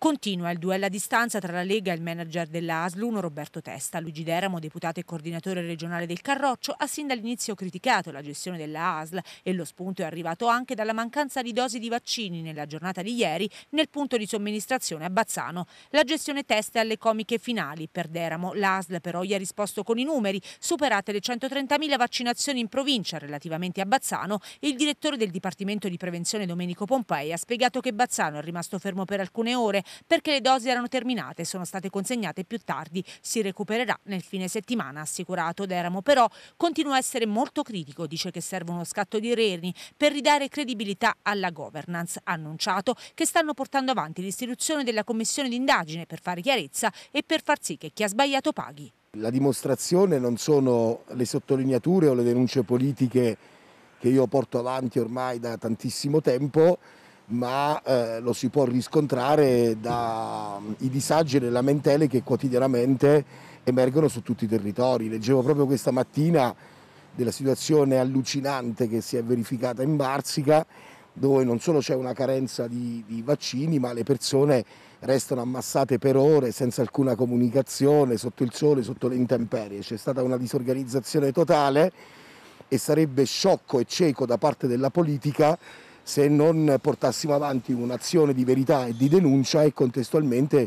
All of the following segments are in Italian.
Continua il duello a distanza tra la Lega e il manager della Aslun Roberto Testa. Luigi Deramo, deputato e coordinatore regionale del Carroccio, ha sin dall'inizio criticato la gestione della ASL e lo spunto è arrivato anche dalla mancanza di dosi di vaccini nella giornata di ieri nel punto di somministrazione a Bazzano. La gestione Testa è alle comiche finali. Per Deramo l'ASL però gli ha risposto con i numeri. Superate le 130.000 vaccinazioni in provincia relativamente a Bazzano, il direttore del Dipartimento di Prevenzione Domenico Pompei ha spiegato che Bazzano è rimasto fermo per alcune ore perché le dosi erano terminate e sono state consegnate più tardi. Si recupererà nel fine settimana, assicurato Deramo. Però continua a essere molto critico, dice che serve uno scatto di reni per ridare credibilità alla governance. Ha annunciato che stanno portando avanti l'istituzione della commissione d'indagine per fare chiarezza e per far sì che chi ha sbagliato paghi. La dimostrazione non sono le sottolineature o le denunce politiche che io porto avanti ormai da tantissimo tempo, ma eh, lo si può riscontrare dai mm, disagi e le lamentele che quotidianamente emergono su tutti i territori. Leggevo proprio questa mattina della situazione allucinante che si è verificata in Barsica, dove non solo c'è una carenza di, di vaccini, ma le persone restano ammassate per ore senza alcuna comunicazione, sotto il sole, sotto le intemperie. C'è stata una disorganizzazione totale e sarebbe sciocco e cieco da parte della politica se non portassimo avanti un'azione di verità e di denuncia e contestualmente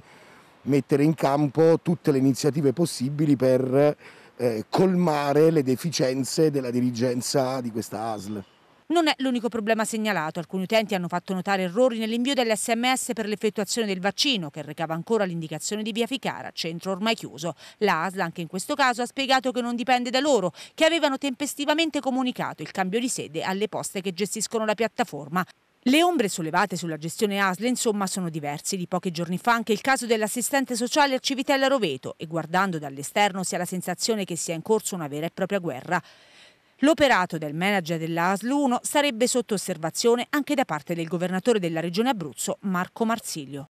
mettere in campo tutte le iniziative possibili per eh, colmare le deficienze della dirigenza di questa ASL. Non è l'unico problema segnalato, alcuni utenti hanno fatto notare errori nell'invio dell'SMS per l'effettuazione del vaccino che recava ancora l'indicazione di via Ficara, centro ormai chiuso. La ASL anche in questo caso ha spiegato che non dipende da loro, che avevano tempestivamente comunicato il cambio di sede alle poste che gestiscono la piattaforma. Le ombre sollevate sulla gestione ASL insomma sono diverse, di pochi giorni fa anche il caso dell'assistente sociale a Civitella Roveto e guardando dall'esterno si ha la sensazione che sia in corso una vera e propria guerra. L'operato del manager dell'ASL 1 sarebbe sotto osservazione anche da parte del governatore della regione Abruzzo Marco Marsiglio.